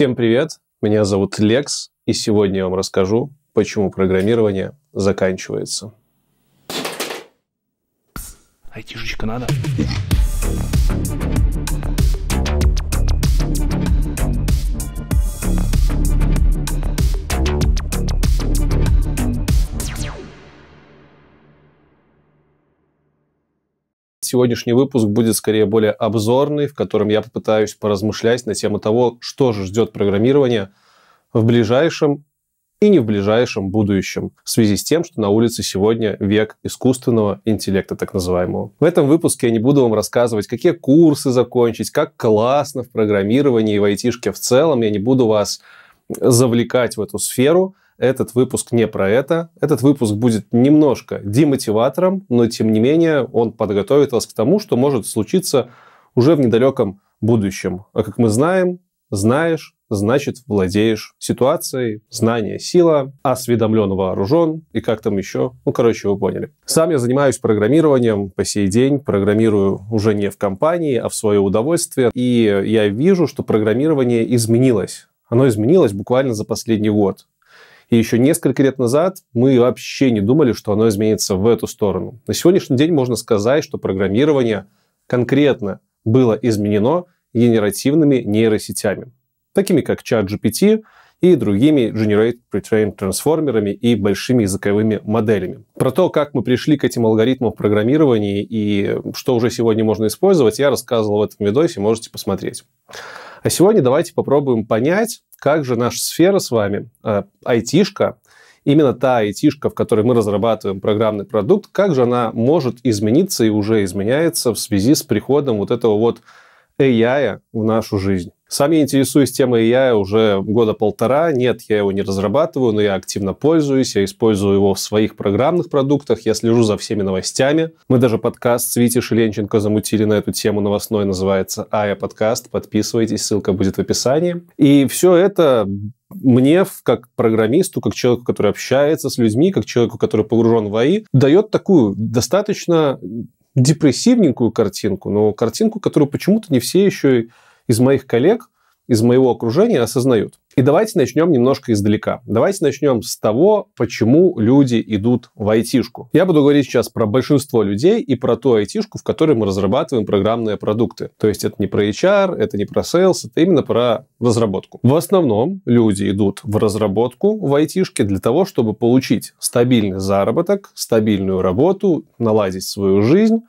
Всем привет, меня зовут Лекс, и сегодня я вам расскажу, почему программирование заканчивается. Айтишечка надо. сегодняшний выпуск будет скорее более обзорный, в котором я попытаюсь поразмышлять на тему того, что же ждет программирование в ближайшем и не в ближайшем будущем, в связи с тем, что на улице сегодня век искусственного интеллекта так называемого. В этом выпуске я не буду вам рассказывать, какие курсы закончить, как классно в программировании и в айтишке в целом. Я не буду вас завлекать в эту сферу – этот выпуск не про это. Этот выпуск будет немножко демотиватором, но тем не менее он подготовит вас к тому, что может случиться уже в недалеком будущем. А как мы знаем, знаешь, значит владеешь ситуацией, знание – сила, осведомлен вооружен и как там еще. Ну, короче, вы поняли. Сам я занимаюсь программированием по сей день, программирую уже не в компании, а в свое удовольствие. И я вижу, что программирование изменилось. Оно изменилось буквально за последний год. И еще несколько лет назад мы вообще не думали, что оно изменится в эту сторону. На сегодняшний день можно сказать, что программирование конкретно было изменено генеративными нейросетями, такими как ChatGPT. GPT, и другими Generate Pretrain трансформерами и большими языковыми моделями. Про то, как мы пришли к этим алгоритмам в программировании и что уже сегодня можно использовать, я рассказывал в этом видосе, можете посмотреть. А сегодня давайте попробуем понять, как же наша сфера с вами, э, айтишка, именно та айтишка, в которой мы разрабатываем программный продукт, как же она может измениться и уже изменяется в связи с приходом вот этого вот AI в нашу жизнь. Сам я интересуюсь темой AI уже года полтора. Нет, я его не разрабатываю, но я активно пользуюсь. Я использую его в своих программных продуктах. Я слежу за всеми новостями. Мы даже подкаст с Витей Шеленченко замутили на эту тему новостной. Называется «Ая подкаст». Подписывайтесь, ссылка будет в описании. И все это мне, как программисту, как человеку, который общается с людьми, как человеку, который погружен в АИ, дает такую достаточно депрессивненькую картинку, но картинку, которую почему-то не все еще из моих коллег, из моего окружения осознают. И давайте начнем немножко издалека. Давайте начнем с того, почему люди идут в айтишку. Я буду говорить сейчас про большинство людей и про ту айтишку, в которой мы разрабатываем программные продукты. То есть это не про HR, это не про sales, это именно про разработку. В основном люди идут в разработку в айтишке для того, чтобы получить стабильный заработок, стабильную работу, наладить свою жизнь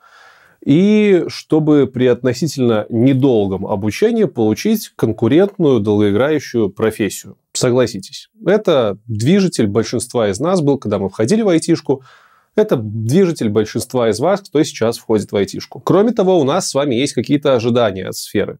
и чтобы при относительно недолгом обучении получить конкурентную долгоиграющую профессию. Согласитесь, это движитель большинства из нас был, когда мы входили в айтишку, это движитель большинства из вас, кто сейчас входит в айтишку. Кроме того, у нас с вами есть какие-то ожидания от сферы.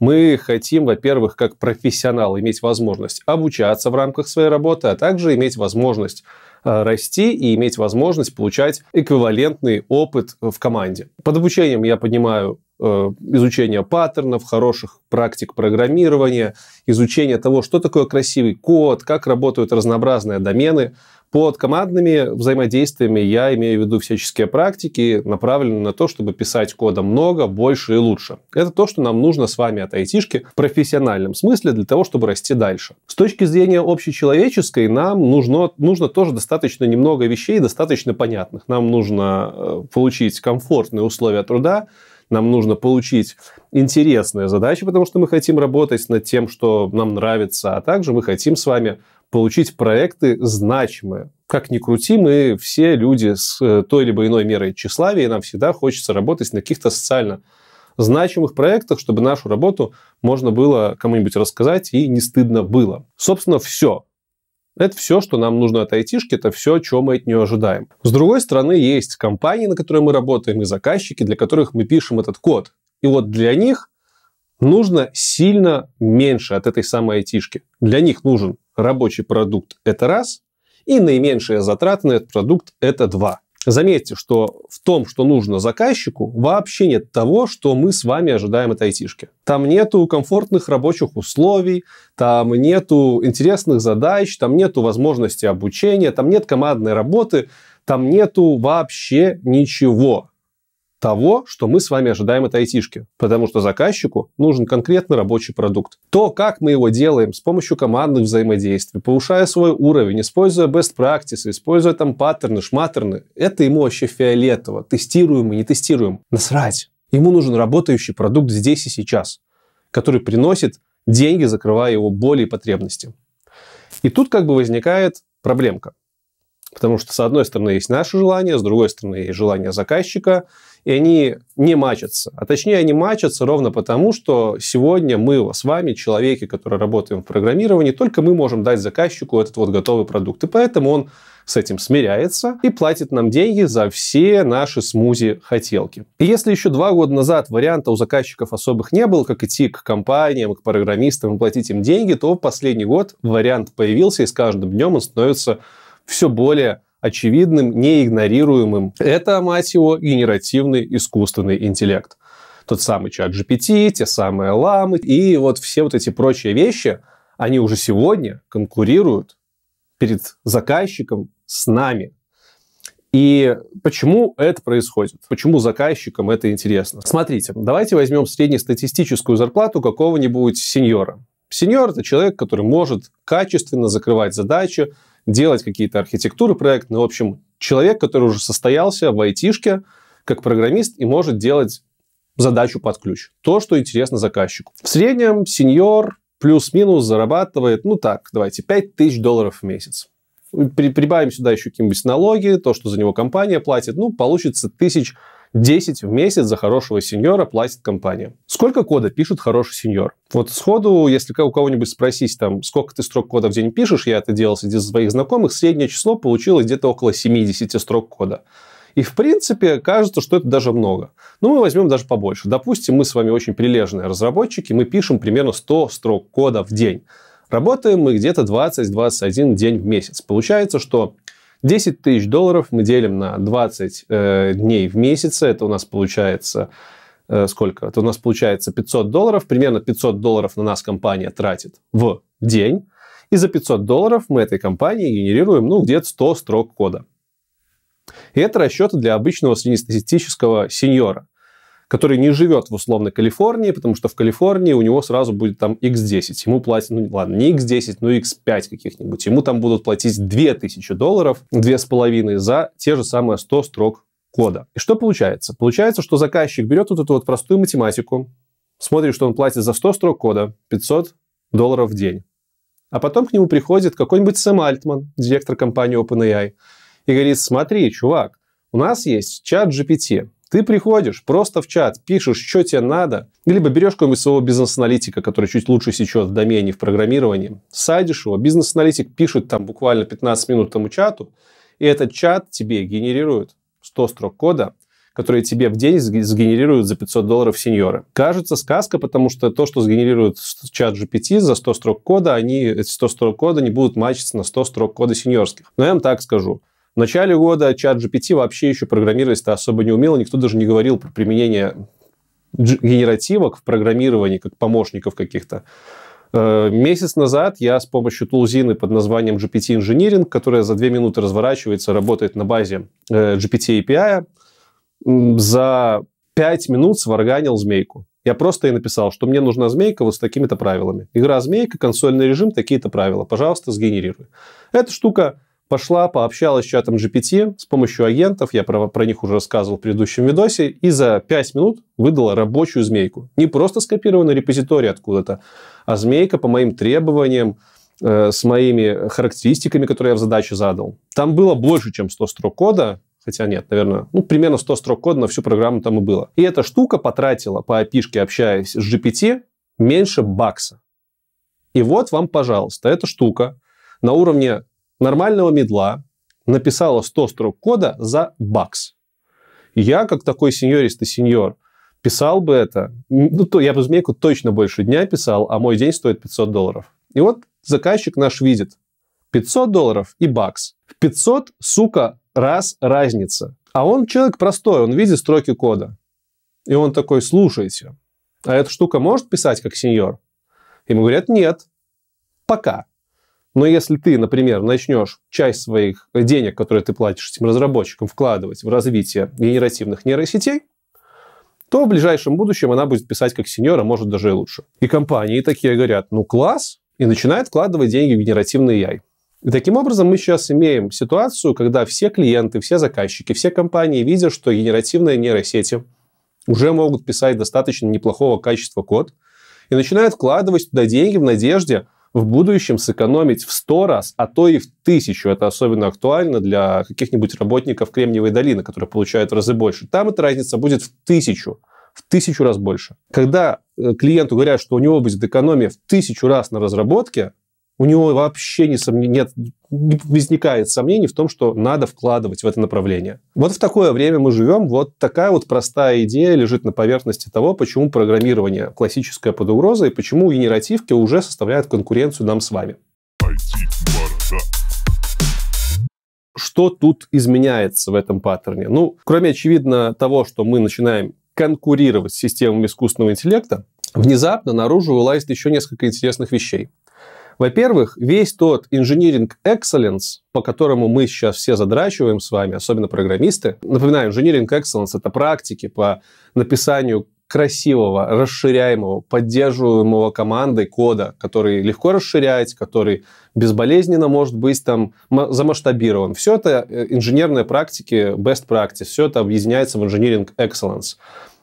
Мы хотим, во-первых, как профессионал иметь возможность обучаться в рамках своей работы, а также иметь возможность Э, расти и иметь возможность получать эквивалентный опыт в команде. Под обучением я понимаю э, изучение паттернов, хороших практик программирования, изучение того, что такое красивый код, как работают разнообразные домены, под командными взаимодействиями я имею в виду всяческие практики, направленные на то, чтобы писать кода много, больше и лучше. Это то, что нам нужно с вами от айтишки в профессиональном смысле для того, чтобы расти дальше. С точки зрения общечеловеческой, нам нужно, нужно тоже достаточно немного вещей, достаточно понятных. Нам нужно э, получить комфортные условия труда, нам нужно получить интересные задачи, потому что мы хотим работать над тем, что нам нравится, а также мы хотим с вами получить проекты значимые. Как ни крути, мы все люди с э, той либо иной мерой тщеславия, и нам всегда хочется работать на каких-то социально значимых проектах, чтобы нашу работу можно было кому-нибудь рассказать и не стыдно было. Собственно, все. Это все, что нам нужно от айтишки, это все, чего мы от нее ожидаем. С другой стороны, есть компании, на которые мы работаем, и заказчики, для которых мы пишем этот код. И вот для них нужно сильно меньше от этой самой айтишки. Для них нужен рабочий продукт – это раз, и наименьшие затраты на этот продукт – это два. Заметьте, что в том, что нужно заказчику, вообще нет того, что мы с вами ожидаем от айтишки. Там нету комфортных рабочих условий, там нету интересных задач, там нету возможности обучения, там нет командной работы, там нету вообще ничего того, что мы с вами ожидаем от айтишки, потому что заказчику нужен конкретный рабочий продукт. То, как мы его делаем с помощью командных взаимодействий, повышая свой уровень, используя best practices, используя там паттерны, шматтерны, это ему вообще фиолетово. Тестируем и не тестируем. Насрать. Ему нужен работающий продукт здесь и сейчас, который приносит деньги, закрывая его боли и потребности. И тут как бы возникает проблемка. Потому что, с одной стороны, есть наше желание, с другой стороны, есть желание заказчика, и они не мачатся. А точнее, они мачатся ровно потому, что сегодня мы с вами, человеки, которые работаем в программировании, только мы можем дать заказчику этот вот готовый продукт. И поэтому он с этим смиряется и платит нам деньги за все наши смузи-хотелки. И если еще два года назад варианта у заказчиков особых не было, как идти к компаниям, к программистам и платить им деньги, то в последний год вариант появился, и с каждым днем он становится все более очевидным, неигнорируемым. Это, мать его, генеративный искусственный интеллект. Тот самый чат GPT, те самые ламы и вот все вот эти прочие вещи, они уже сегодня конкурируют перед заказчиком с нами. И почему это происходит? Почему заказчикам это интересно? Смотрите, давайте возьмем среднестатистическую зарплату какого-нибудь сеньора. Сеньор – это человек, который может качественно закрывать задачи, делать какие-то архитектуры проектные. Ну, в общем, человек, который уже состоялся в айтишке, как программист, и может делать задачу под ключ. То, что интересно заказчику. В среднем сеньор плюс-минус зарабатывает, ну так, давайте, 5 тысяч долларов в месяц. При, прибавим сюда еще какие-нибудь налоги, то, что за него компания платит, ну, получится тысяч 10 в месяц за хорошего сеньора платит компания. Сколько кода пишет хороший сеньор? Вот сходу, если у кого-нибудь спросить, там, сколько ты строк кода в день пишешь, я это делал среди своих знакомых, среднее число получилось где-то около 70 строк кода. И, в принципе, кажется, что это даже много. Но ну, мы возьмем даже побольше. Допустим, мы с вами очень прилежные разработчики, мы пишем примерно 100 строк кода в день. Работаем мы где-то 20-21 день в месяц. Получается, что 10 тысяч долларов мы делим на 20 э, дней в месяц. Это у нас получается э, сколько? Это у нас получается 500 долларов. Примерно 500 долларов на нас компания тратит в день. И за 500 долларов мы этой компании генерируем, ну, где-то 100 строк кода. И это расчеты для обычного среднестатистического сеньора который не живет в условной Калифорнии, потому что в Калифорнии у него сразу будет там x10. Ему платят, ну ладно, не x10, но x5 каких-нибудь. Ему там будут платить 2000 долларов, 2,5 за те же самые 100 строк кода. И что получается? Получается, что заказчик берет вот эту вот простую математику, смотрит, что он платит за 100 строк кода 500 долларов в день. А потом к нему приходит какой-нибудь Сэм Альтман, директор компании OpenAI, и говорит, смотри, чувак, у нас есть чат GPT, ты приходишь просто в чат, пишешь, что тебе надо, либо берешь кого нибудь своего бизнес-аналитика, который чуть лучше сейчас в домене, в программировании, садишь его, бизнес-аналитик пишет там буквально 15 минут тому чату, и этот чат тебе генерирует 100 строк кода, которые тебе в день сгенерируют за 500 долларов сеньоры. Кажется, сказка, потому что то, что сгенерирует чат GPT за 100 строк кода, они, эти 100 строк кода не будут мачиться на 100 строк кода сеньорских. Но я вам так скажу – в начале года чат GPT вообще еще программировать-то особо не умел, никто даже не говорил про применение генеративок в программировании, как помощников каких-то. Э, месяц назад я с помощью тулзины под названием GPT Engineering, которая за две минуты разворачивается, работает на базе э, GPT API, за пять минут сварганил змейку. Я просто и написал, что мне нужна змейка вот с такими-то правилами. Игра змейка, консольный режим, такие-то правила. Пожалуйста, сгенерируй. Эта штука пошла, пообщалась с чатом GPT с помощью агентов, я про, про них уже рассказывал в предыдущем видосе, и за 5 минут выдала рабочую змейку. Не просто скопированный репозиторий откуда-то, а змейка по моим требованиям, э, с моими характеристиками, которые я в задачу задал. Там было больше, чем 100 строк кода, хотя нет, наверное, ну, примерно 100 строк кода на всю программу там и было. И эта штука потратила по API, общаясь с GPT, меньше бакса. И вот вам, пожалуйста, эта штука на уровне нормального медла написала 100 строк кода за бакс. Я, как такой сеньористый сеньор, писал бы это. Ну, то, я бы змейку точно больше дня писал, а мой день стоит 500 долларов. И вот заказчик наш видит. 500 долларов и бакс. В 500, сука, раз разница. А он человек простой, он видит строки кода. И он такой, слушайте, а эта штука может писать как сеньор? И мы говорят, нет, пока. Но если ты, например, начнешь часть своих денег, которые ты платишь этим разработчикам, вкладывать в развитие генеративных нейросетей, то в ближайшем будущем она будет писать как сеньора, а может даже и лучше. И компании такие говорят, ну класс, и начинают вкладывать деньги в генеративный AI. И таким образом мы сейчас имеем ситуацию, когда все клиенты, все заказчики, все компании видят, что генеративные нейросети уже могут писать достаточно неплохого качества код и начинают вкладывать туда деньги в надежде, в будущем сэкономить в 100 раз, а то и в 1000. Это особенно актуально для каких-нибудь работников Кремниевой долины, которые получают в разы больше. Там эта разница будет в 1000 в тысячу раз больше. Когда э, клиенту говорят, что у него будет экономия в тысячу раз на разработке, у него вообще не сомнений, нет, не возникает сомнений в том, что надо вкладывать в это направление. Вот в такое время мы живем, вот такая вот простая идея лежит на поверхности того, почему программирование классическое под угрозой, и почему генеративки уже составляют конкуренцию нам с вами. Что тут изменяется в этом паттерне? Ну, кроме, очевидно, того, что мы начинаем конкурировать с системами искусственного интеллекта, внезапно наружу вылазит еще несколько интересных вещей. Во-первых, весь тот инжиниринг excellence, по которому мы сейчас все задрачиваем с вами, особенно программисты. Напоминаю, инжиниринг excellence – это практики по написанию красивого, расширяемого, поддерживаемого командой кода, который легко расширять, который безболезненно может быть там замасштабирован. Все это э, инженерные практики, best practice, все это объединяется в engineering excellence.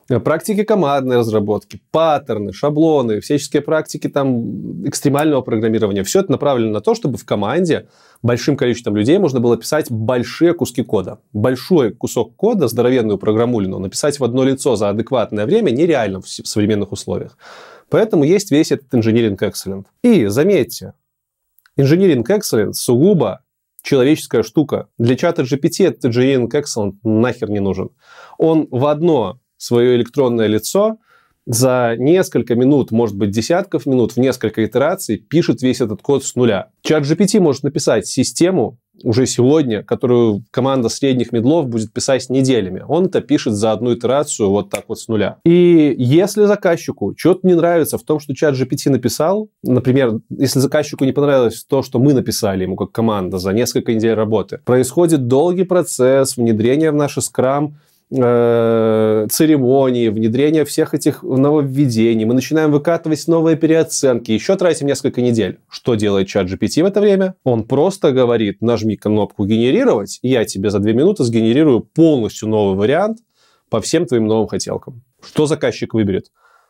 Э, практики командной разработки, паттерны, шаблоны, всяческие практики там экстремального программирования. Все это направлено на то, чтобы в команде большим количеством людей можно было писать большие куски кода. Большой кусок кода, здоровенную программулину, написать в одно лицо за адекватное время нереально в современных условиях. Поэтому есть весь этот инжиниринг excellent. И заметьте, инжиниринг excellent сугубо человеческая штука. Для чата GPT этот инжиниринг excellent нахер не нужен. Он в одно свое электронное лицо, за несколько минут, может быть, десятков минут, в несколько итераций пишет весь этот код с нуля. Чат GPT может написать систему уже сегодня, которую команда средних медлов будет писать неделями. Он это пишет за одну итерацию вот так вот с нуля. И если заказчику что-то не нравится в том, что чат GPT написал, например, если заказчику не понравилось то, что мы написали ему как команда за несколько недель работы, происходит долгий процесс внедрения в наши скрам Э, церемонии, внедрение всех этих нововведений. Мы начинаем выкатывать новые переоценки. Еще тратим несколько недель. Что делает чат GPT в это время? Он просто говорит, нажми кнопку «Генерировать», я тебе за две минуты сгенерирую полностью новый вариант по всем твоим новым хотелкам. Что заказчик выберет?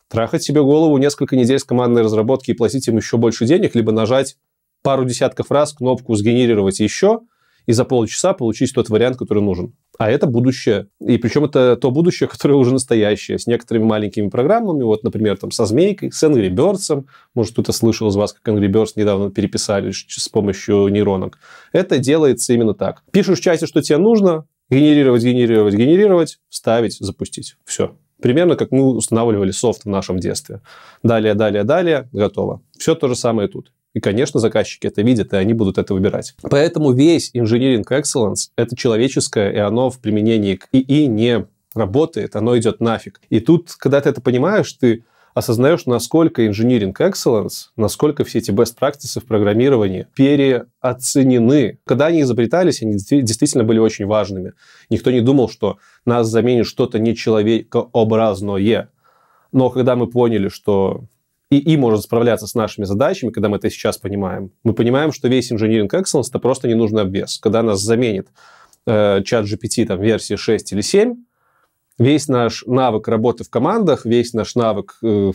Трахать себе голову несколько недель с командной разработки и платить им еще больше денег, либо нажать пару десятков раз кнопку «Сгенерировать еще», и за полчаса получить тот вариант, который нужен а это будущее. И причем это то будущее, которое уже настоящее, с некоторыми маленькими программами, вот, например, там, со «Змейкой», с Angry Birds, может, кто-то слышал из вас, как Angry Birds недавно переписали с помощью нейронок. Это делается именно так. Пишешь в чате, что тебе нужно, генерировать, генерировать, генерировать, вставить, запустить. Все. Примерно как мы устанавливали софт в нашем детстве. Далее, далее, далее, готово. Все то же самое тут. И, конечно, заказчики это видят, и они будут это выбирать. Поэтому весь инжиниринг excellence – это человеческое, и оно в применении к ИИ не работает, оно идет нафиг. И тут, когда ты это понимаешь, ты осознаешь, насколько инжиниринг excellence, насколько все эти best practices в программировании переоценены. Когда они изобретались, они действительно были очень важными. Никто не думал, что нас заменит что-то нечеловекообразное. Но когда мы поняли, что и может справляться с нашими задачами, когда мы это сейчас понимаем. Мы понимаем, что весь инжиниринг excellence это просто ненужный обвес. Когда нас заменит э, чат GPT там, версии 6 или 7, весь наш навык работы в командах, весь наш навык э,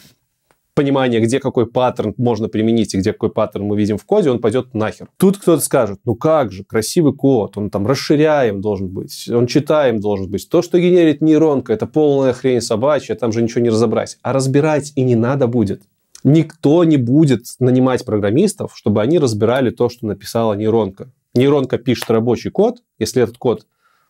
понимания, где какой паттерн можно применить и где какой паттерн мы видим в коде, он пойдет нахер. Тут кто-то скажет, ну как же, красивый код, он там расширяем должен быть, он читаем должен быть. То, что генерит нейронка, это полная хрень собачья, там же ничего не разобрать. А разбирать и не надо будет. Никто не будет нанимать программистов, чтобы они разбирали то, что написала нейронка. Нейронка пишет рабочий код, если этот код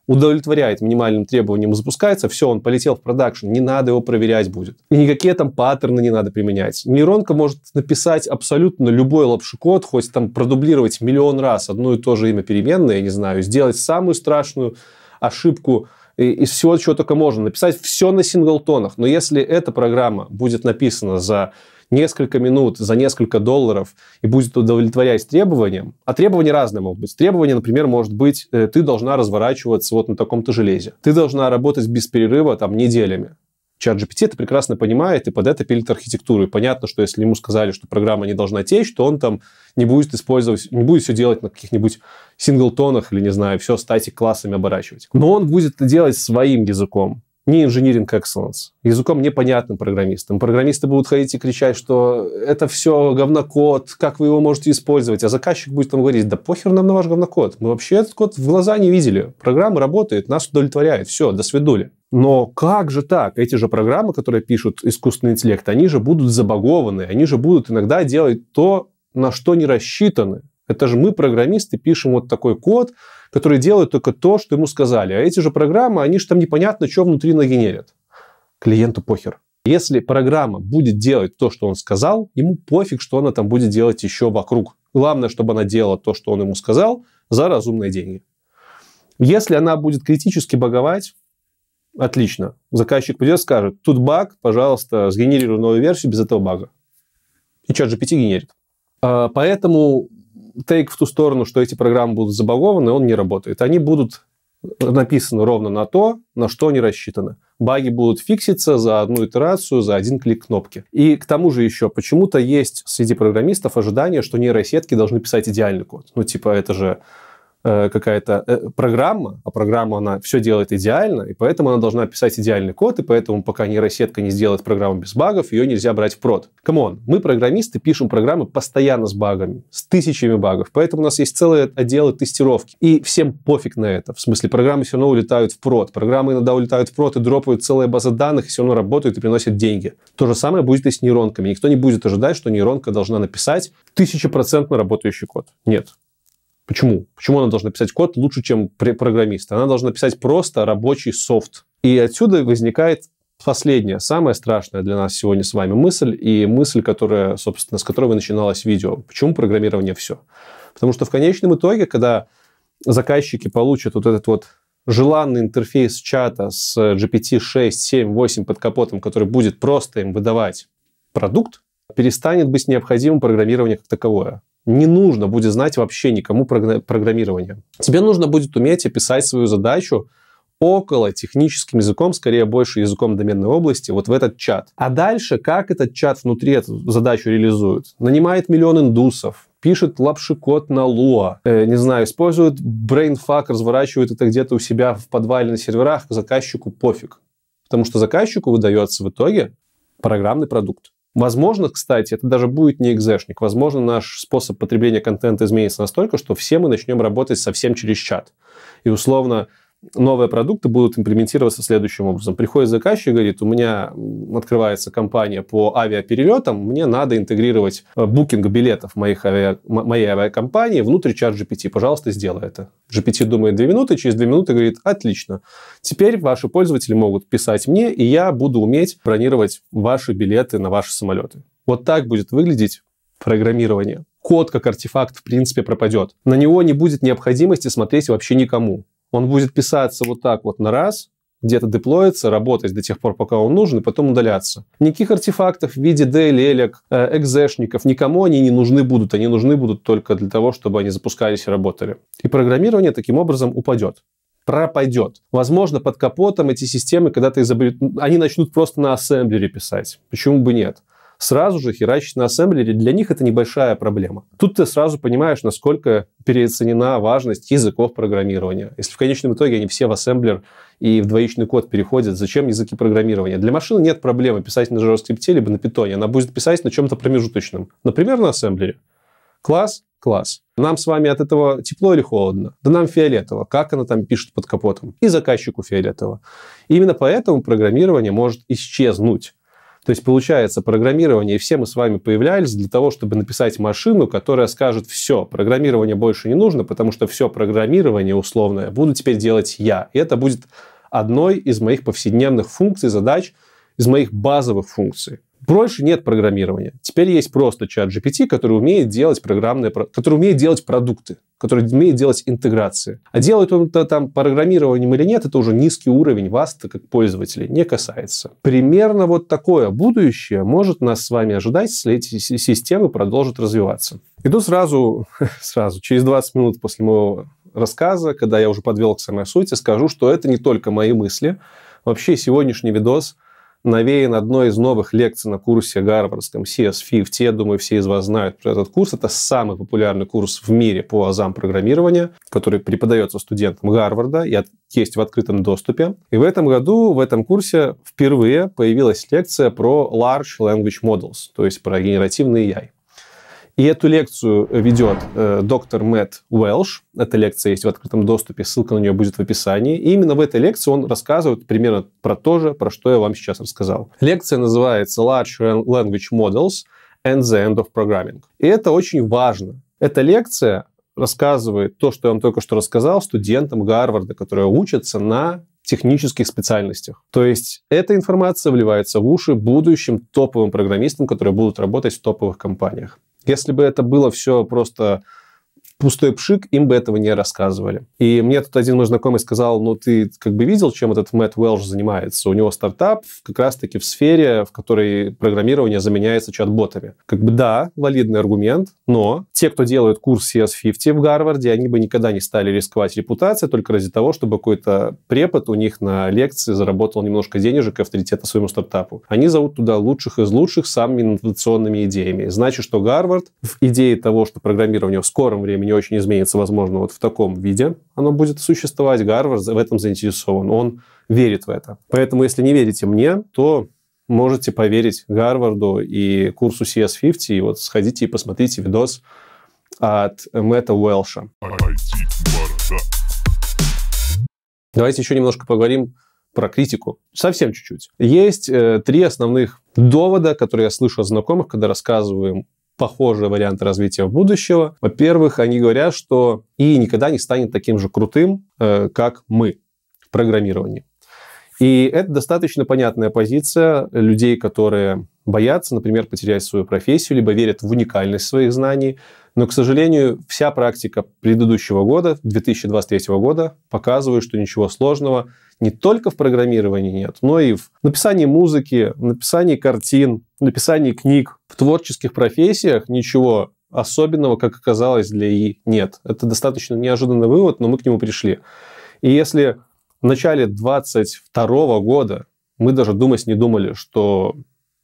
удовлетворяет минимальным требованиям, запускается, все, он полетел в продакшн, не надо его проверять будет. И никакие там паттерны не надо применять. Нейронка может написать абсолютно любой лапшикод, хоть там продублировать миллион раз одно и то же имя переменной, я не знаю, сделать самую страшную ошибку из всего, чего только можно, написать все на синглтонах. Но если эта программа будет написана за несколько минут за несколько долларов и будет удовлетворять требованиям, а требования разные могут быть. Требования, например, может быть, э, ты должна разворачиваться вот на таком-то железе. Ты должна работать без перерыва там неделями. ChatGPT это прекрасно понимает и под это пилит архитектуру. И понятно, что если ему сказали, что программа не должна течь, то он там не будет использовать, не будет все делать на каких-нибудь синглтонах или, не знаю, все статик классами оборачивать. Но он будет это делать своим языком не инжиниринг excellence, языком непонятным программистам. Программисты будут ходить и кричать, что это все говнокод, как вы его можете использовать, а заказчик будет там говорить, да похер нам на ваш говнокод, мы вообще этот код в глаза не видели, программа работает, нас удовлетворяет, все, до свидули. Но как же так? Эти же программы, которые пишут искусственный интеллект, они же будут забагованы, они же будут иногда делать то, на что не рассчитаны. Это же мы, программисты, пишем вот такой код, который делает только то, что ему сказали. А эти же программы, они же там непонятно, что внутри нагенерят. Клиенту похер. Если программа будет делать то, что он сказал, ему пофиг, что она там будет делать еще вокруг. Главное, чтобы она делала то, что он ему сказал, за разумные деньги. Если она будет критически баговать, отлично. Заказчик придет, скажет, тут баг, пожалуйста, сгенерируй новую версию без этого бага. И чат GPT генерит. А, поэтому тейк в ту сторону, что эти программы будут забагованы, он не работает. Они будут э, написаны ровно на то, на что они рассчитаны. Баги будут фикситься за одну итерацию, за один клик кнопки. И к тому же еще, почему-то есть среди программистов ожидание, что нейросетки должны писать идеальный код. Ну, типа, это же Э, какая-то э, программа, а программа, она все делает идеально, и поэтому она должна писать идеальный код, и поэтому пока нейросетка не сделает программу без багов, ее нельзя брать в прод. Камон, мы, программисты, пишем программы постоянно с багами, с тысячами багов, поэтому у нас есть целые отделы тестировки, и всем пофиг на это. В смысле, программы все равно улетают в прод, программы иногда улетают в прод и дропают целая база данных, и все равно работают и приносят деньги. То же самое будет и с нейронками. Никто не будет ожидать, что нейронка должна написать тысячепроцентно работающий код. Нет, Почему? Почему она должна писать код лучше, чем программист? Она должна писать просто рабочий софт. И отсюда возникает последняя, самая страшная для нас сегодня с вами мысль, и мысль, которая, собственно, с которой начиналось видео. Почему программирование все? Потому что в конечном итоге, когда заказчики получат вот этот вот желанный интерфейс чата с GPT 6, 7, 8 под капотом, который будет просто им выдавать продукт, перестанет быть необходимым программирование как таковое не нужно будет знать вообще никому программирование. Тебе нужно будет уметь описать свою задачу около техническим языком, скорее больше языком доменной области, вот в этот чат. А дальше, как этот чат внутри эту задачу реализует? Нанимает миллион индусов, пишет лапшикот на Луа, э, не знаю, использует брейнфак, разворачивает это где-то у себя в подвале на серверах, заказчику пофиг. Потому что заказчику выдается в итоге программный продукт. Возможно, кстати, это даже будет не экзешник. Возможно, наш способ потребления контента изменится настолько, что все мы начнем работать совсем через чат. И условно новые продукты будут имплементироваться следующим образом. Приходит заказчик и говорит, у меня открывается компания по авиаперелетам, мне надо интегрировать э, букинг билетов моих авиа, моей авиакомпании внутрь чат GPT. Пожалуйста, сделай это. GPT думает 2 минуты, через 2 минуты говорит, отлично. Теперь ваши пользователи могут писать мне, и я буду уметь бронировать ваши билеты на ваши самолеты. Вот так будет выглядеть программирование. Код как артефакт, в принципе, пропадет. На него не будет необходимости смотреть вообще никому он будет писаться вот так вот на раз, где-то деплоиться, работать до тех пор, пока он нужен, и потом удаляться. Никаких артефактов в виде DLL, экзешников, никому они не нужны будут. Они нужны будут только для того, чтобы они запускались и работали. И программирование таким образом упадет пропадет. Возможно, под капотом эти системы когда-то изобретут, они начнут просто на ассемблере писать. Почему бы нет? сразу же херачить на ассемблере, для них это небольшая проблема. Тут ты сразу понимаешь, насколько переоценена важность языков программирования. Если в конечном итоге они все в ассемблер и в двоичный код переходят, зачем языки программирования? Для машины нет проблемы писать на JavaScript либо на Python. Она будет писать на чем-то промежуточном. Например, на ассемблере. Класс, класс. Нам с вами от этого тепло или холодно? Да нам фиолетово. Как она там пишет под капотом? И заказчику фиолетово. И именно поэтому программирование может исчезнуть. То есть получается программирование, все мы с вами появлялись для того, чтобы написать машину, которая скажет, все, программирование больше не нужно, потому что все программирование условное буду теперь делать я. И это будет одной из моих повседневных функций, задач, из моих базовых функций. Больше нет программирования. Теперь есть просто чат GPT, который умеет делать программные, который умеет делать продукты, который умеет делать интеграции. А делает он это там программированием или нет, это уже низкий уровень вас то как пользователей не касается. Примерно вот такое будущее может нас с вами ожидать, если эти системы продолжат развиваться. Иду сразу, сразу, через 20 минут после моего рассказа, когда я уже подвел к самой сути, скажу, что это не только мои мысли. Вообще сегодняшний видос – навеян одной из новых лекций на курсе гарвардском CS50. Я думаю, все из вас знают про этот курс. Это самый популярный курс в мире по азам программирования, который преподается студентам Гарварда и есть в открытом доступе. И в этом году в этом курсе впервые появилась лекция про Large Language Models, то есть про генеративные AI. И эту лекцию э, ведет э, доктор Мэтт Уэлш. Эта лекция есть в открытом доступе, ссылка на нее будет в описании. И именно в этой лекции он рассказывает примерно про то же, про что я вам сейчас рассказал. Лекция называется Large Language Models and the End of Programming. И это очень важно. Эта лекция рассказывает то, что я вам только что рассказал студентам Гарварда, которые учатся на технических специальностях. То есть эта информация вливается в уши будущим топовым программистам, которые будут работать в топовых компаниях. Если бы это было все просто пустой пшик, им бы этого не рассказывали. И мне тут один мой знакомый сказал, ну ты как бы видел, чем этот Мэтт Уэлш занимается? У него стартап как раз-таки в сфере, в которой программирование заменяется чат-ботами. Как бы да, валидный аргумент, но те, кто делают курс CS50 в Гарварде, они бы никогда не стали рисковать репутацией только ради того, чтобы какой-то препод у них на лекции заработал немножко денежек и авторитета своему стартапу. Они зовут туда лучших из лучших с самыми инновационными идеями. Значит, что Гарвард в идее того, что программирование в скором времени не очень изменится, возможно, вот в таком виде оно будет существовать. Гарвард в этом заинтересован, он верит в это. Поэтому, если не верите мне, то можете поверить Гарварду и курсу CS50, и вот сходите и посмотрите видос от Мэтта Уэлша. Давайте еще немножко поговорим про критику. Совсем чуть-чуть. Есть э, три основных довода, которые я слышу от знакомых, когда рассказываем похожие варианты развития будущего. Во-первых, они говорят, что и никогда не станет таким же крутым, э, как мы в программировании. И это достаточно понятная позиция людей, которые боятся, например, потерять свою профессию, либо верят в уникальность своих знаний. Но, к сожалению, вся практика предыдущего года, 2023 года, показывает, что ничего сложного не только в программировании нет, но и в написании музыки, написании картин, написании книг, в творческих профессиях ничего особенного, как оказалось, для ИИ нет. Это достаточно неожиданный вывод, но мы к нему пришли. И если в начале 22 года мы даже думать не думали, что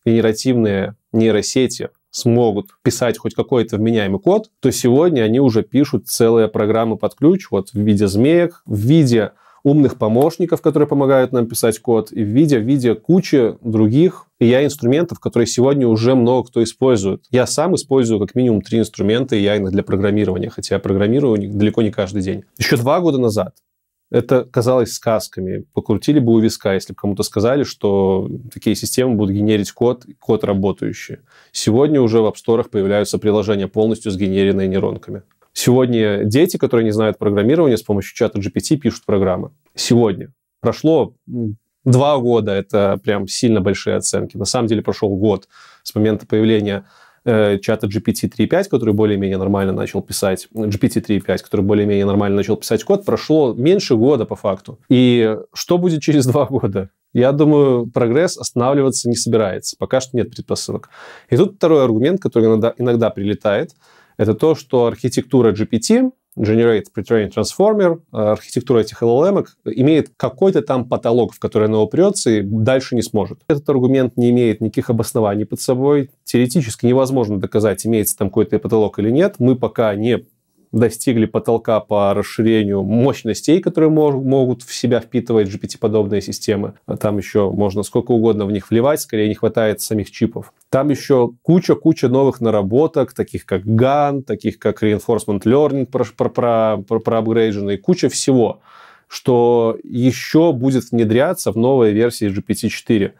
генеративные нейросети смогут писать хоть какой-то вменяемый код, то сегодня они уже пишут целые программы под ключ, вот в виде змеек, в виде умных помощников, которые помогают нам писать код, и в виде, в виде кучи других я инструментов, которые сегодня уже много кто использует. Я сам использую как минимум три инструмента яйно для программирования, хотя я программирую далеко не каждый день. Еще два года назад это казалось сказками. Покрутили бы у виска, если бы кому-то сказали, что такие системы будут генерить код, код работающий. Сегодня уже в App Store появляются приложения, полностью сгенеренные нейронками. Сегодня дети, которые не знают программирования, с помощью чата GPT пишут программы. Сегодня. Прошло два года, это прям сильно большие оценки. На самом деле прошел год с момента появления э, чата GPT 3.5, который более-менее нормально начал писать, GPT 3.5, который более-менее нормально начал писать код, прошло меньше года по факту. И что будет через два года? Я думаю, прогресс останавливаться не собирается. Пока что нет предпосылок. И тут второй аргумент, который иногда, иногда прилетает – это то, что архитектура GPT, Generate, Pretrain, Transformer, э, архитектура этих LLM имеет какой-то там потолок, в который она упрется и дальше не сможет. Этот аргумент не имеет никаких обоснований под собой. Теоретически невозможно доказать, имеется там какой-то потолок или нет. Мы пока не достигли потолка по расширению мощностей, которые могут в себя впитывать GPT-подобные системы. там еще можно сколько угодно в них вливать, скорее не хватает самих чипов. Там еще куча-куча новых наработок, таких как GAN, таких как Reinforcement Learning про, про, про, про, про и куча всего, что еще будет внедряться в новой версии GPT-4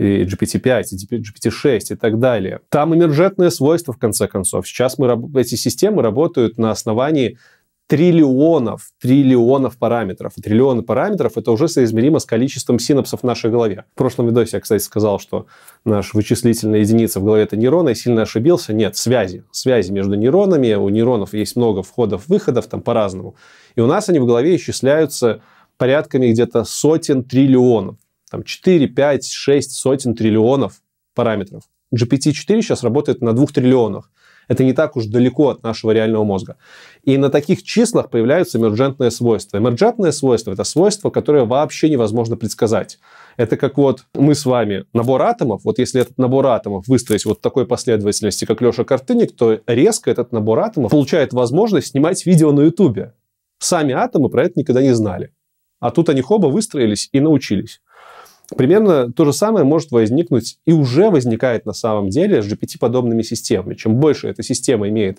и GPT-5, и GPT-6 и так далее. Там эмержентные свойство в конце концов. Сейчас мы, эти системы работают на основании триллионов, триллионов параметров. И триллионы параметров это уже соизмеримо с количеством синапсов в нашей голове. В прошлом видосе я, кстати, сказал, что наша вычислительная единица в голове это нейроны, я сильно ошибился. Нет, связи. Связи между нейронами. У нейронов есть много входов, выходов, там по-разному. И у нас они в голове исчисляются порядками где-то сотен триллионов там 4, 5, 6 сотен триллионов параметров. GPT-4 сейчас работает на двух триллионах. Это не так уж далеко от нашего реального мозга. И на таких числах появляются эмерджентные свойства. Эмерджентные свойства – это свойства, которые вообще невозможно предсказать. Это как вот мы с вами набор атомов. Вот если этот набор атомов выстроить вот такой последовательности, как Леша Картыник, то резко этот набор атомов получает возможность снимать видео на Ютубе. Сами атомы про это никогда не знали. А тут они хоба выстроились и научились. Примерно то же самое может возникнуть и уже возникает на самом деле с GPT-подобными системами. Чем больше эта система имеет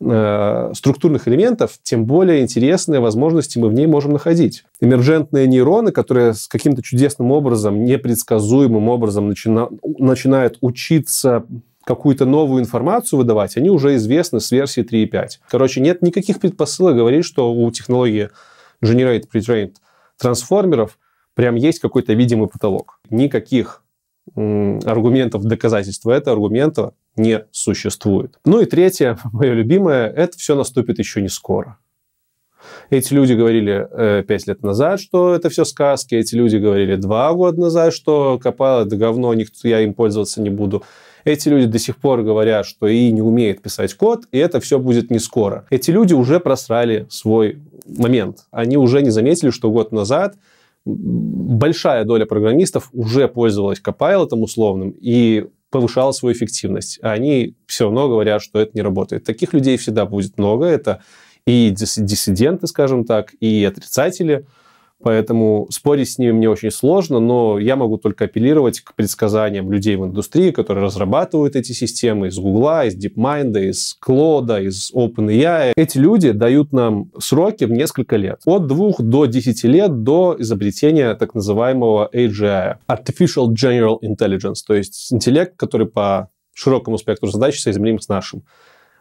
э, структурных элементов, тем более интересные возможности мы в ней можем находить. Эмерджентные нейроны, которые с каким-то чудесным образом, непредсказуемым образом начина- начинают учиться какую-то новую информацию выдавать, они уже известны с версии 3.5. Короче, нет никаких предпосылок говорить, что у технологии Generate Pre-Trained трансформеров – прям есть какой-то видимый потолок. Никаких аргументов доказательства этого аргумента не существует. Ну и третье, мое любимое, это все наступит еще не скоро. Эти люди говорили э, пять лет назад, что это все сказки. Эти люди говорили два года назад, что копало это говно, никто, я им пользоваться не буду. Эти люди до сих пор говорят, что и не умеет писать код, и это все будет не скоро. Эти люди уже просрали свой момент. Они уже не заметили, что год назад большая доля программистов уже пользовалась Copilot условным и повышала свою эффективность. А они все равно говорят, что это не работает. Таких людей всегда будет много. Это и диссиденты, скажем так, и отрицатели – Поэтому спорить с ними мне очень сложно, но я могу только апеллировать к предсказаниям людей в индустрии, которые разрабатывают эти системы из Гугла, из DeepMind, из Клода, из OpenAI. Эти люди дают нам сроки в несколько лет. От двух до десяти лет до изобретения так называемого AGI, Artificial General Intelligence, то есть интеллект, который по широкому спектру задач соизмерим с нашим.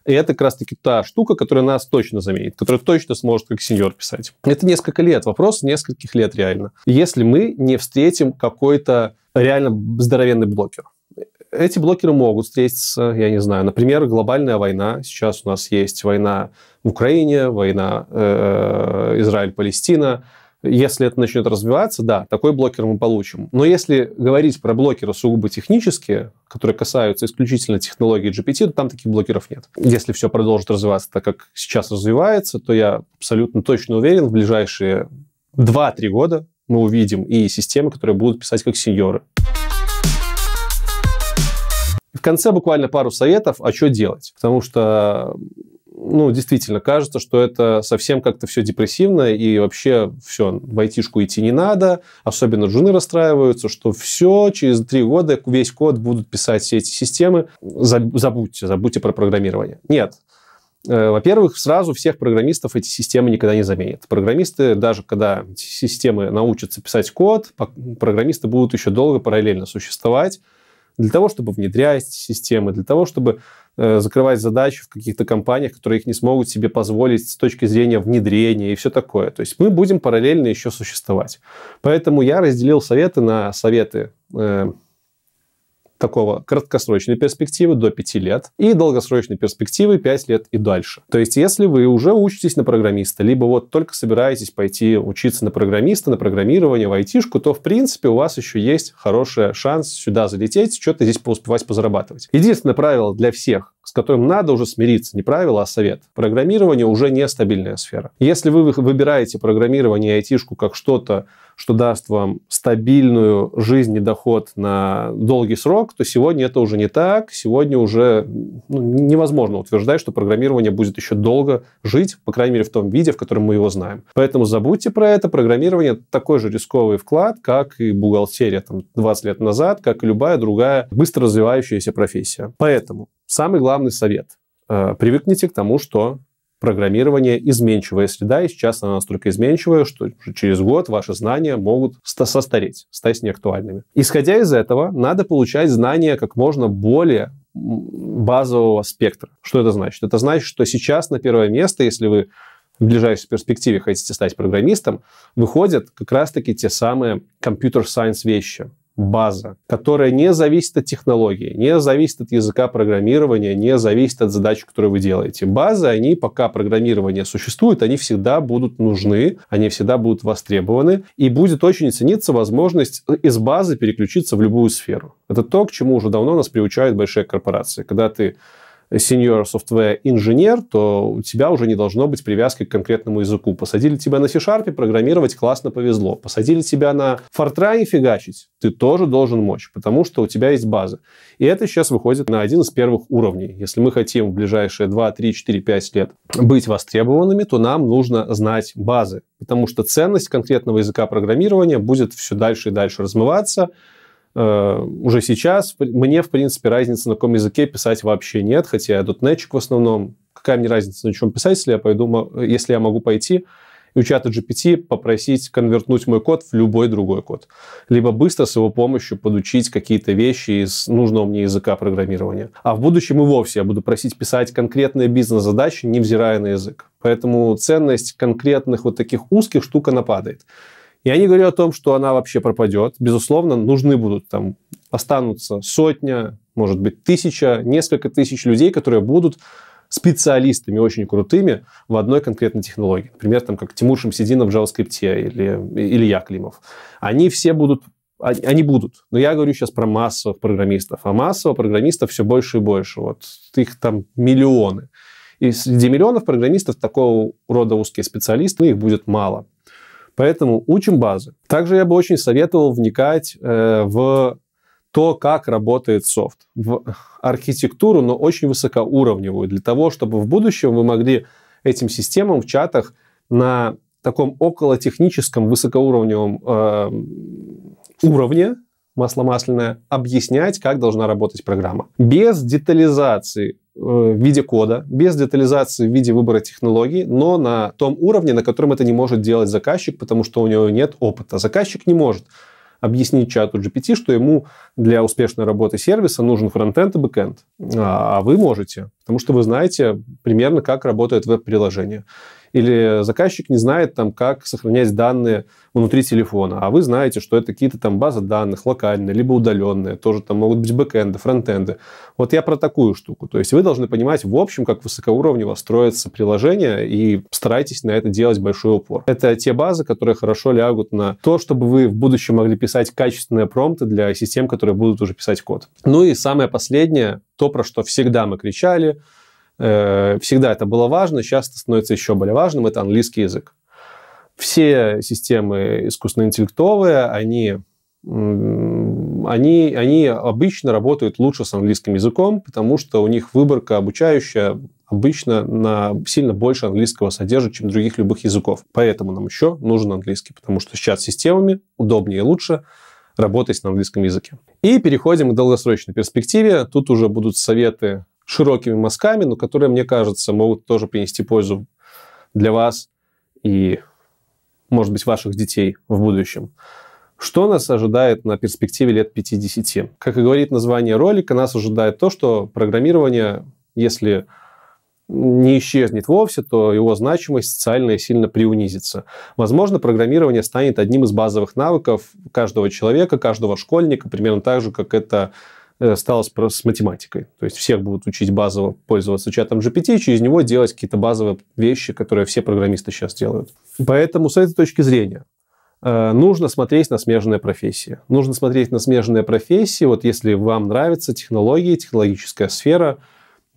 И это как раз-таки та штука, которая нас точно заменит, которая точно сможет как сеньор писать. Это несколько лет, вопрос нескольких лет реально. Если мы не встретим какой-то реально здоровенный блокер. Эти блокеры могут встретиться, я не знаю, например, глобальная война. Сейчас у нас есть война в Украине, война э, э Израиль-Палестина. Если это начнет развиваться, да, такой блокер мы получим. Но если говорить про блокеры сугубо технические, которые касаются исключительно технологии GPT, то там таких блокеров нет. Если все продолжит развиваться так, как сейчас развивается, то я абсолютно точно уверен, в ближайшие 2-3 года мы увидим и системы, которые будут писать как сеньоры. В конце буквально пару советов, а что делать. Потому что ну, действительно, кажется, что это совсем как-то все депрессивно, и вообще все, в айтишку идти не надо, особенно жены расстраиваются, что все, через три года весь код будут писать все эти системы, забудьте, забудьте про программирование. Нет, э, во-первых, сразу всех программистов эти системы никогда не заменят. Программисты, даже когда системы научатся писать код, программисты будут еще долго параллельно существовать, для того, чтобы внедрять системы, для того, чтобы э, закрывать задачи в каких-то компаниях, которые их не смогут себе позволить с точки зрения внедрения и все такое. То есть мы будем параллельно еще существовать. Поэтому я разделил советы на советы э, такого краткосрочной перспективы до 5 лет и долгосрочной перспективы 5 лет и дальше. То есть, если вы уже учитесь на программиста, либо вот только собираетесь пойти учиться на программиста, на программирование, в айтишку, то, в принципе, у вас еще есть хороший шанс сюда залететь, что-то здесь поуспевать позарабатывать. Единственное правило для всех, с которым надо уже смириться, не правило, а совет. Программирование уже не стабильная сфера. Если вы выбираете программирование и айтишку как что-то, что даст вам стабильную жизнь и доход на долгий срок, то сегодня это уже не так. Сегодня уже ну, невозможно утверждать, что программирование будет еще долго жить, по крайней мере, в том виде, в котором мы его знаем. Поэтому забудьте про это. Программирование – такой же рисковый вклад, как и бухгалтерия там, 20 лет назад, как и любая другая быстро развивающаяся профессия. Поэтому самый главный совет э, – привыкните к тому, что программирование изменчивая среда, и сейчас она настолько изменчивая, что через год ваши знания могут состареть, стать неактуальными. Исходя из этого, надо получать знания как можно более базового спектра. Что это значит? Это значит, что сейчас на первое место, если вы в ближайшей перспективе хотите стать программистом, выходят как раз-таки те самые компьютер-сайенс вещи база, которая не зависит от технологии, не зависит от языка программирования, не зависит от задач, которые вы делаете. Базы, они пока программирование существует, они всегда будут нужны, они всегда будут востребованы, и будет очень цениться возможность из базы переключиться в любую сферу. Это то, к чему уже давно нас приучают большие корпорации, когда ты senior software инженер, то у тебя уже не должно быть привязки к конкретному языку. Посадили тебя на C-Sharp программировать, классно повезло. Посадили тебя на Fortran фигачить, ты тоже должен мочь, потому что у тебя есть база. И это сейчас выходит на один из первых уровней. Если мы хотим в ближайшие 2, 3, 4, 5 лет быть востребованными, то нам нужно знать базы, потому что ценность конкретного языка программирования будет все дальше и дальше размываться, Э, уже сейчас мне, в принципе, разницы на каком языке писать вообще нет, хотя я дотнетчик в основном. Какая мне разница, на чем писать, если я, пойду, если я могу пойти и у чата GPT попросить конвертнуть мой код в любой другой код. Либо быстро с его помощью подучить какие-то вещи из нужного мне языка программирования. А в будущем и вовсе я буду просить писать конкретные бизнес-задачи, невзирая на язык. Поэтому ценность конкретных вот таких узких штук, она падает. Я не говорю о том, что она вообще пропадет. Безусловно, нужны будут там, останутся сотня, может быть, тысяча, несколько тысяч людей, которые будут специалистами очень крутыми в одной конкретной технологии. Например, там, как Тимур Шамсидинов в JavaScript или, или Климов. Они все будут а, они будут. Но я говорю сейчас про массовых программистов. А массовых программистов все больше и больше. Вот их там миллионы. И среди миллионов программистов такого рода узкие специалисты, их будет мало. Поэтому учим базы. Также я бы очень советовал вникать э, в то, как работает софт, в архитектуру, но очень высокоуровневую, для того, чтобы в будущем вы могли этим системам в чатах на таком околотехническом высокоуровневом э, уровне масло масляное объяснять, как должна работать программа. Без детализации Э, в виде кода, без детализации в виде выбора технологий, но на том уровне, на котором это не может делать заказчик, потому что у него нет опыта. Заказчик не может объяснить чату GPT, что ему для успешной работы сервиса нужен фронтенд и бэкенд. А, а вы можете, потому что вы знаете примерно, как работает веб-приложение. Или заказчик не знает, там, как сохранять данные внутри телефона, а вы знаете, что это какие-то там базы данных локальные, либо удаленные, тоже там могут быть бэкэнды, фронтенды. Вот я про такую штуку. То есть вы должны понимать в общем, как высокоуровнево строится приложение, и старайтесь на это делать большой упор. Это те базы, которые хорошо лягут на то, чтобы вы в будущем могли писать качественные промпты для систем, которые будут уже писать код. Ну и самое последнее, то, про что всегда мы кричали – Э, всегда это было важно, сейчас это становится еще более важным, это английский язык. Все системы искусственно-интеллектовые, они, они, они обычно работают лучше с английским языком, потому что у них выборка обучающая обычно на сильно больше английского содержит, чем других любых языков. Поэтому нам еще нужен английский, потому что сейчас системами удобнее и лучше работать на английском языке. И переходим к долгосрочной перспективе. Тут уже будут советы широкими мазками, но которые, мне кажется, могут тоже принести пользу для вас и, может быть, ваших детей в будущем. Что нас ожидает на перспективе лет 50? Как и говорит название ролика, нас ожидает то, что программирование, если не исчезнет вовсе, то его значимость социальная сильно приунизится. Возможно, программирование станет одним из базовых навыков каждого человека, каждого школьника, примерно так же, как это осталось э, с математикой. То есть всех будут учить базово пользоваться чатом GPT, и через него делать какие-то базовые вещи, которые все программисты сейчас делают. Поэтому с этой точки зрения э, нужно смотреть на смежные профессии. Нужно смотреть на смежные профессии. Вот если вам нравятся технологии, технологическая сфера,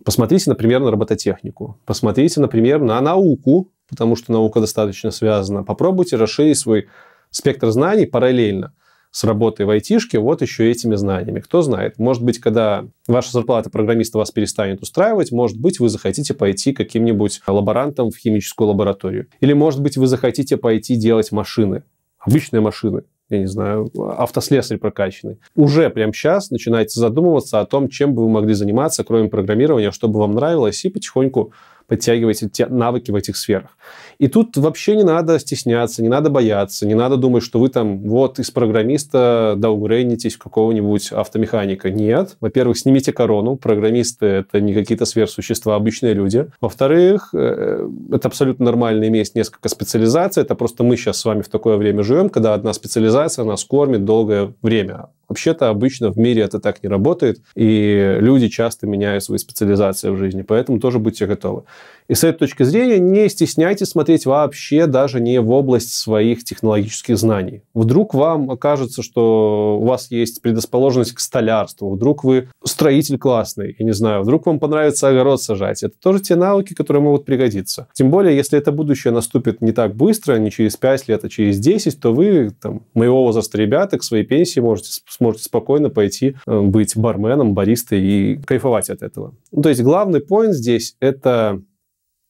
посмотрите, например, на робототехнику. Посмотрите, например, на науку, потому что наука достаточно связана. Попробуйте расширить свой спектр знаний параллельно с работой в айтишке вот еще этими знаниями. Кто знает, может быть, когда ваша зарплата программиста вас перестанет устраивать, может быть, вы захотите пойти каким-нибудь лаборантом в химическую лабораторию. Или, может быть, вы захотите пойти делать машины, обычные машины, я не знаю, автослесарь прокачанный. Уже прямо сейчас начинаете задумываться о том, чем бы вы могли заниматься, кроме программирования, что бы вам нравилось, и потихоньку подтягивать эти навыки в этих сферах. И тут вообще не надо стесняться, не надо бояться, не надо думать, что вы там вот из программиста даугрейнитесь какого-нибудь автомеханика. Нет. Во-первых, снимите корону. Программисты — это не какие-то сверхсущества, а обычные люди. Во-вторых, э, это абсолютно нормально иметь несколько специализаций. Это просто мы сейчас с вами в такое время живем, когда одна специализация нас кормит долгое время. Вообще-то обычно в мире это так не работает, и люди часто меняют свои специализации в жизни, поэтому тоже будьте готовы. И с этой точки зрения не стесняйтесь смотреть вообще даже не в область своих технологических знаний. Вдруг вам окажется, что у вас есть предрасположенность к столярству, вдруг вы строитель классный, я не знаю, вдруг вам понравится огород сажать. Это тоже те навыки, которые могут пригодиться. Тем более, если это будущее наступит не так быстро, не через 5 лет, а через 10, то вы, там, моего возраста ребята, к своей пенсии можете, сможете спокойно пойти э, быть барменом, баристой и кайфовать от этого. то есть главный поинт здесь – это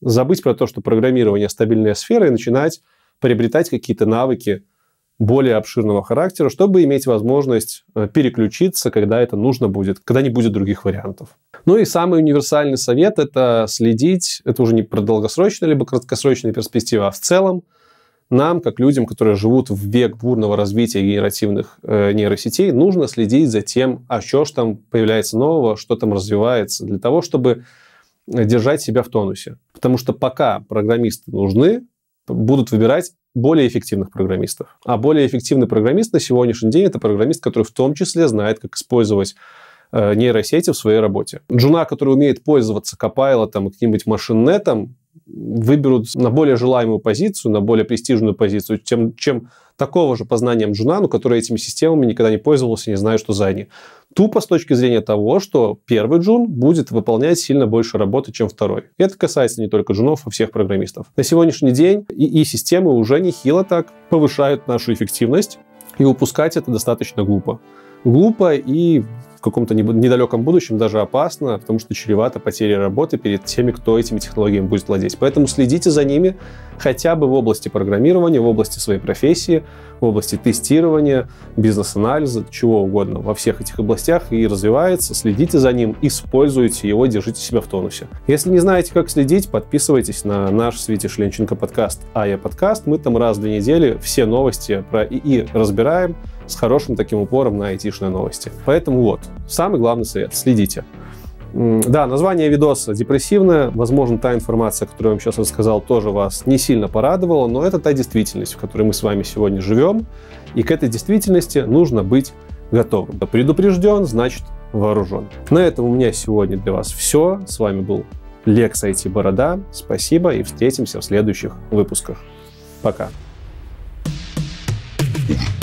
забыть про то, что программирование – стабильная сфера, и начинать приобретать какие-то навыки более обширного характера, чтобы иметь возможность э, переключиться, когда это нужно будет, когда не будет других вариантов. Ну и самый универсальный совет – это следить, это уже не про долгосрочную либо краткосрочную перспективу, а в целом нам, как людям, которые живут в век бурного развития генеративных э, нейросетей, нужно следить за тем, а что ж там появляется нового, что там развивается, для того, чтобы держать себя в тонусе. Потому что пока программисты нужны, будут выбирать более эффективных программистов. А более эффективный программист на сегодняшний день это программист, который в том числе знает, как использовать э, нейросети в своей работе. Джуна, который умеет пользоваться Copilot, каким-нибудь машиннетом, выберут на более желаемую позицию, на более престижную позицию, тем, чем такого же по знаниям Джунану, который этими системами никогда не пользовался, не знаю что за они. Тупо с точки зрения того, что первый джун будет выполнять сильно больше работы, чем второй. это касается не только джунов, а всех программистов. На сегодняшний день и, и системы уже нехило так повышают нашу эффективность, и упускать это достаточно глупо. Глупо и в каком-то недалеком будущем даже опасно, потому что чревато потерей работы перед теми, кто этими технологиями будет владеть. Поэтому следите за ними хотя бы в области программирования, в области своей профессии, в области тестирования, бизнес-анализа, чего угодно. Во всех этих областях и развивается. Следите за ним, используйте его, держите себя в тонусе. Если не знаете, как следить, подписывайтесь на наш Свете Шленченко подкаст «Ая подкаст». Мы там раз в две недели все новости про ИИ разбираем, с хорошим таким упором на айтишные новости. Поэтому вот, самый главный совет, следите. Да, название видоса депрессивное. Возможно, та информация, которую я вам сейчас рассказал, тоже вас не сильно порадовала, но это та действительность, в которой мы с вами сегодня живем. И к этой действительности нужно быть готовым. Предупрежден, значит вооружен. На этом у меня сегодня для вас все. С вами был Лекс IT Борода. Спасибо и встретимся в следующих выпусках. Пока. Yeah.